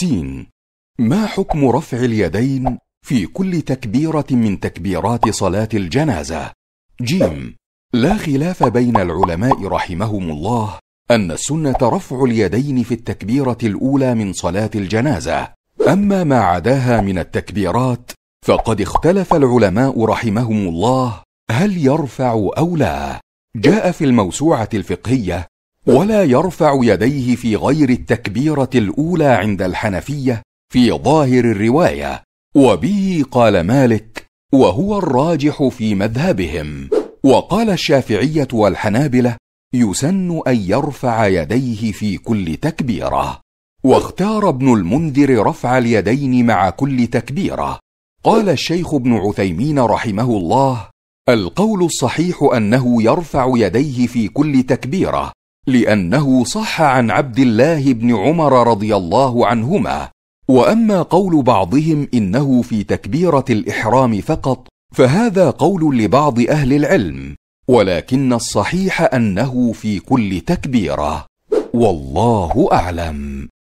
سين ما حكم رفع اليدين في كل تكبيرة من تكبيرات صلاة الجنازة؟ جيم لا خلاف بين العلماء رحمهم الله أن السنة رفع اليدين في التكبيرة الأولى من صلاة الجنازة، أما ما عداها من التكبيرات فقد اختلف العلماء رحمهم الله هل يرفع أو لا. جاء في الموسوعة الفقهية ولا يرفع يديه في غير التكبيره الاولى عند الحنفيه في ظاهر الروايه وبه قال مالك وهو الراجح في مذهبهم وقال الشافعيه والحنابله يسن ان يرفع يديه في كل تكبيره واختار ابن المنذر رفع اليدين مع كل تكبيره قال الشيخ ابن عثيمين رحمه الله القول الصحيح انه يرفع يديه في كل تكبيره لانه صح عن عبد الله بن عمر رضي الله عنهما واما قول بعضهم انه في تكبيره الاحرام فقط فهذا قول لبعض اهل العلم ولكن الصحيح انه في كل تكبيره والله اعلم